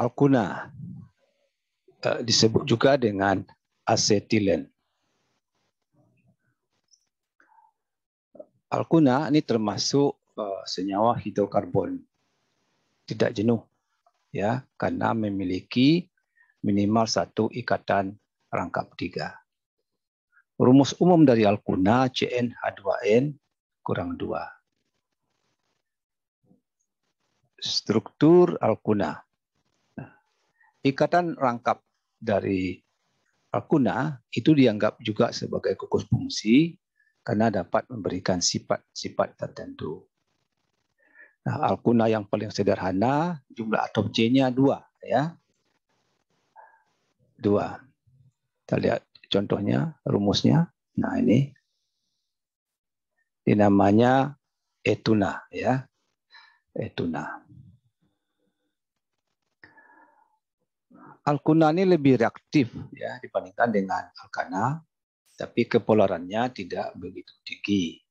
alkuna eh, disebut juga dengan asetilen. Alkuna ini termasuk eh, senyawa hidrokarbon. Tidak jenuh ya karena memiliki minimal satu ikatan rangkap tiga. Rumus umum dari alkuna CnH2n kurang dua. Struktur alkuna ikatan rangkap dari kuna itu dianggap juga sebagai kukus fungsi karena dapat memberikan sifat-sifat tertentu. Nah, alkuna yang paling sederhana jumlah atom C-nya dua, ya. Dua. Kita lihat contohnya, rumusnya. Nah, ini. Ini namanya etuna, ya. Etuna. Alkuna ini lebih reaktif ya dibandingkan dengan alkana, tapi kepolarannya tidak begitu tinggi.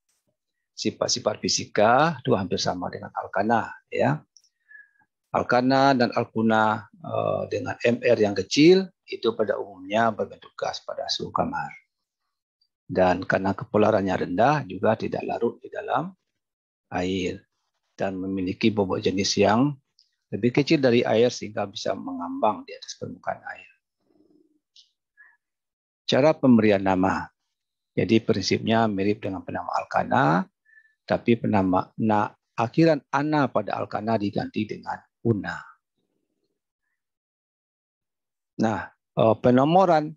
Sifat-sifat fisika itu hampir sama dengan alkana ya. Alkana dan alkuna eh, dengan MR yang kecil itu pada umumnya berbentuk gas pada suhu kamar. Dan karena kepolarannya rendah juga tidak larut di dalam air dan memiliki bobot jenis yang lebih kecil dari air sehingga bisa mengambang di atas permukaan air. Cara pemberian nama. Jadi prinsipnya mirip dengan penama alkana, tapi penama na, akhiran ana pada alkana diganti dengan una. Nah, eh, penomoran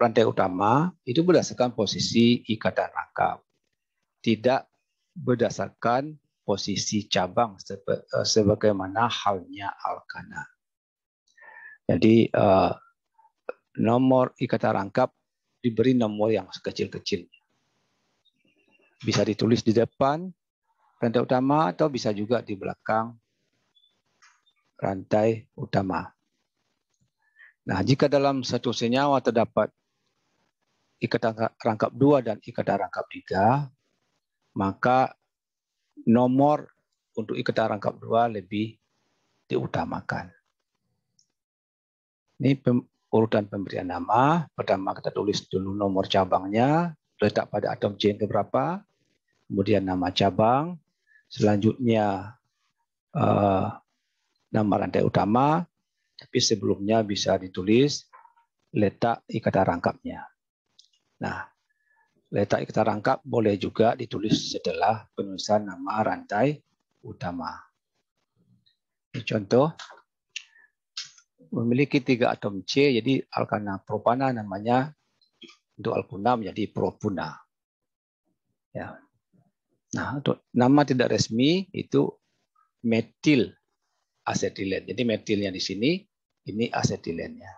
rantai utama itu berdasarkan posisi ikatan rangkap, tidak berdasarkan posisi cabang eh, sebagaimana halnya alkana. Jadi eh, nomor ikatan rangkap diberi nomor yang sekecil kecil Bisa ditulis di depan rantai utama atau bisa juga di belakang rantai utama. Nah, jika dalam satu senyawa terdapat ikatan rangkap dua dan ikatan rangkap tiga maka nomor untuk ikut rangkap dua lebih diutamakan. Ini pem, urutan pemberian nama. Pertama kita tulis dulu nomor cabangnya, letak pada atom C yang keberapa, kemudian nama cabang, selanjutnya uh, nama rantai utama, tapi sebelumnya bisa ditulis letak ikatan rangkapnya. Nah, letak kita rangkap boleh juga ditulis setelah penulisan nama rantai utama. contoh, memiliki tiga atom C, jadi alkana propana namanya untuk alkuna menjadi propuna. Ya. Nah, untuk nama tidak resmi itu metil asetilen. Jadi metilnya di sini, ini asetilennya.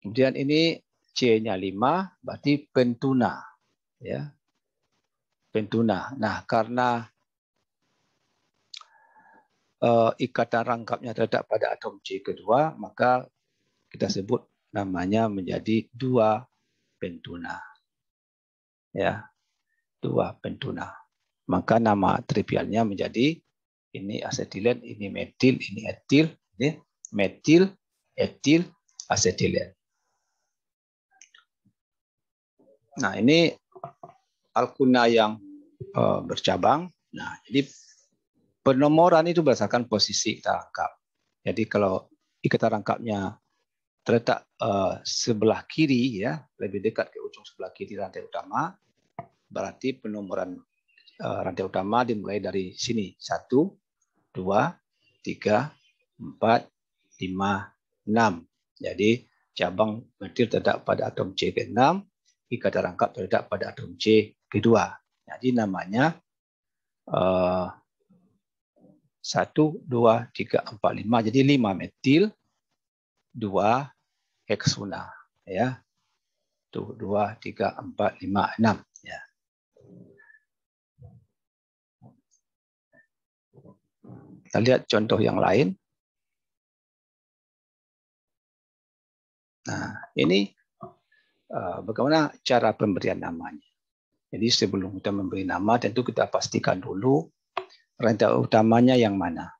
Kemudian ini C-nya 5, berarti pentuna. Ya. Pentuna. Nah, karena uh, ikatan rangkapnya terletak pada atom C kedua, maka kita sebut namanya menjadi dua pentuna. Ya, dua pentuna. Maka nama trivialnya menjadi ini asetilen, ini metil, ini etil, ini metil, etil, asetilen. Nah, ini alkuna yang uh, bercabang. Nah, jadi penomoran itu berdasarkan posisi kita rangkap. Jadi kalau ikatan rangkapnya terletak uh, sebelah kiri ya, lebih dekat ke ujung sebelah kiri rantai utama, berarti penomoran uh, rantai utama dimulai dari sini. Satu, dua, tiga, empat, lima, enam. Jadi cabang berarti terletak pada atom C ke-6, I gada rangkap terletak pada atom C G2. Jadi namanya uh, 1, 2, 3, 4, 5. Jadi 5 metil, 2 heksuna. Ya. 1, 2, 3, 4, 5, 6. Ya. Kita lihat contoh yang lain. Nah, ini Eh, bagaimana cara pemberian namanya. Jadi sebelum kita memberi nama, tentu kita pastikan dulu rantai utamanya yang mana.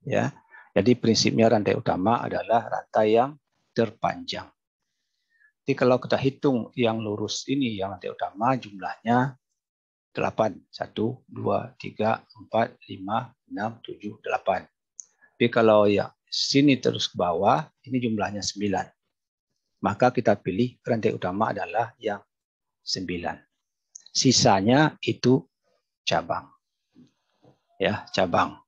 Ya, jadi prinsipnya rantai utama adalah rantai yang terpanjang. Jadi kalau kita hitung yang lurus ini, yang rantai utama jumlahnya 8. 1, 2, 3, 4, 5, 6, 7, 8. Tapi kalau ya sini terus ke bawah, ini jumlahnya 9 maka kita pilih rantai utama adalah yang 9. Sisanya itu cabang. Ya, cabang.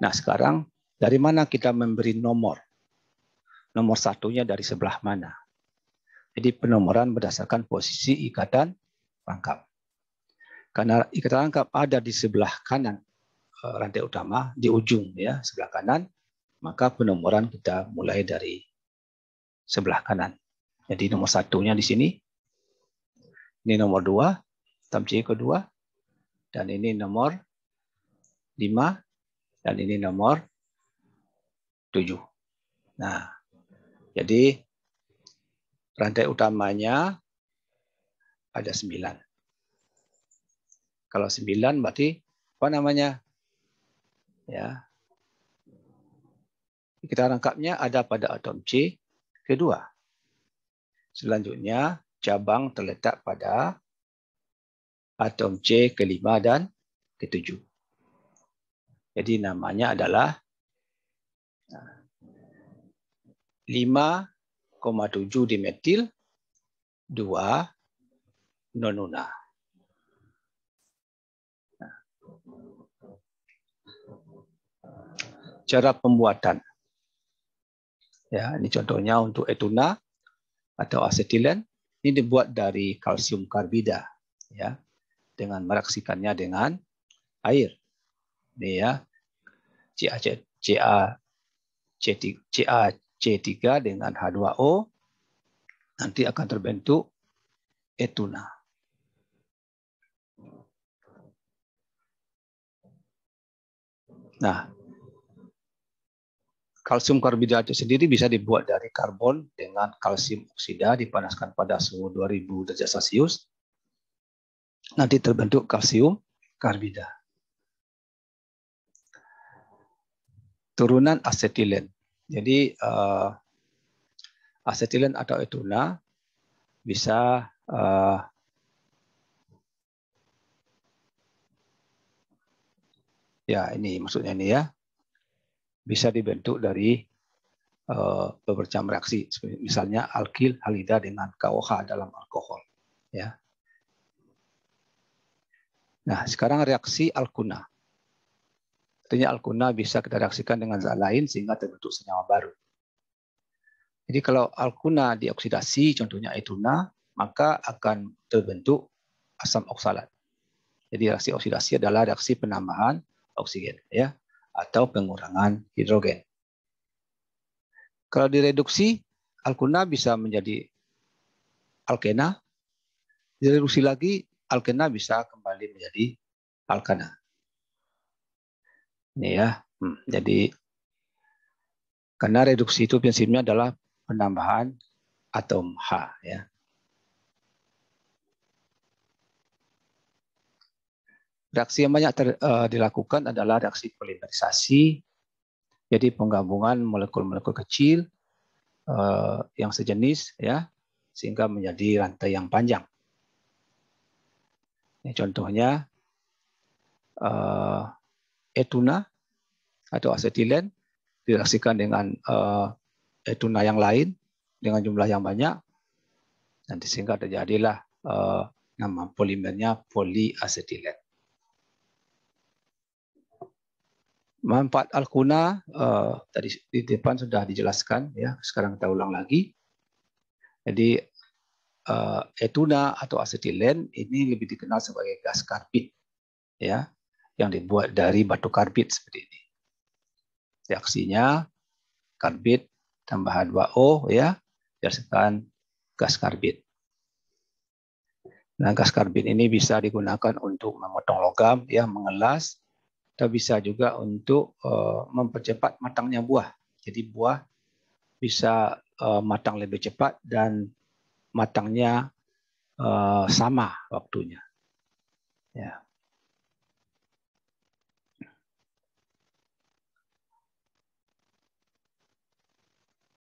Nah, sekarang dari mana kita memberi nomor? Nomor satunya dari sebelah mana? Jadi penomoran berdasarkan posisi ikatan rangkap. Karena ikatan rangkap ada di sebelah kanan eh, rantai utama, di ujung ya, sebelah kanan, maka penomoran kita mulai dari sebelah kanan. Jadi nomor satunya di sini, ini nomor dua, tamci kedua, dan ini nomor lima, dan ini nomor tujuh. Nah, jadi rantai utamanya ada sembilan. Kalau sembilan berarti apa namanya? Ya, kita rangkapnya ada pada atom C, kedua. Selanjutnya, cabang terletak pada atom C kelima dan ketujuh. Jadi namanya adalah 5,7 eh, dimetil 2 nonuna. Nah, cara pembuatan. Ya, ini contohnya untuk etuna atau asetilen ini dibuat dari kalsium karbida ya dengan meraksikannya dengan air. Ini ya. CaC CA c 3 dengan H2O nanti akan terbentuk etuna. Nah, Kalsium itu sendiri bisa dibuat dari karbon dengan kalsium oksida dipanaskan pada suhu 2000 derajat Celsius. Nanti terbentuk kalsium karbida. Turunan asetilen. Jadi uh, eh, asetilen atau etuna bisa uh, ya ini maksudnya ini ya bisa dibentuk dari uh, reaksi, misalnya alkil halida dengan KOH dalam alkohol. Ya. Nah, sekarang reaksi alkuna. Artinya alkuna bisa kita reaksikan dengan zat lain sehingga terbentuk senyawa baru. Jadi kalau alkuna dioksidasi, contohnya etuna, maka akan terbentuk asam oksalat. Jadi reaksi oksidasi adalah reaksi penambahan oksigen. Ya, atau pengurangan hidrogen. Kalau direduksi, alkuna bisa menjadi alkena. Direduksi lagi, alkena bisa kembali menjadi alkana. Ini ya. Hmm, jadi karena reduksi itu prinsipnya adalah penambahan atom H ya. Reaksi yang banyak ter, uh, dilakukan adalah reaksi polimerisasi, jadi penggabungan molekul-molekul kecil uh, yang sejenis ya sehingga menjadi rantai yang panjang. Ini contohnya uh, etuna atau asetilen direaksikan dengan uh, etuna yang lain dengan jumlah yang banyak nanti sehingga terjadilah uh, nama polimernya poliasetilen. Manfaat alkuna uh, eh, tadi di depan sudah dijelaskan ya. Sekarang kita ulang lagi. Jadi uh, etuna atau asetilen ini lebih dikenal sebagai gas karbit ya yang dibuat dari batu karbit seperti ini. Reaksinya karbit tambahan o ya dihasilkan gas karbit. Nah, gas karbit ini bisa digunakan untuk memotong logam, ya, mengelas, atau bisa juga untuk eh, mempercepat matangnya buah. Jadi buah bisa eh, matang lebih cepat dan matangnya eh, sama waktunya. Ya.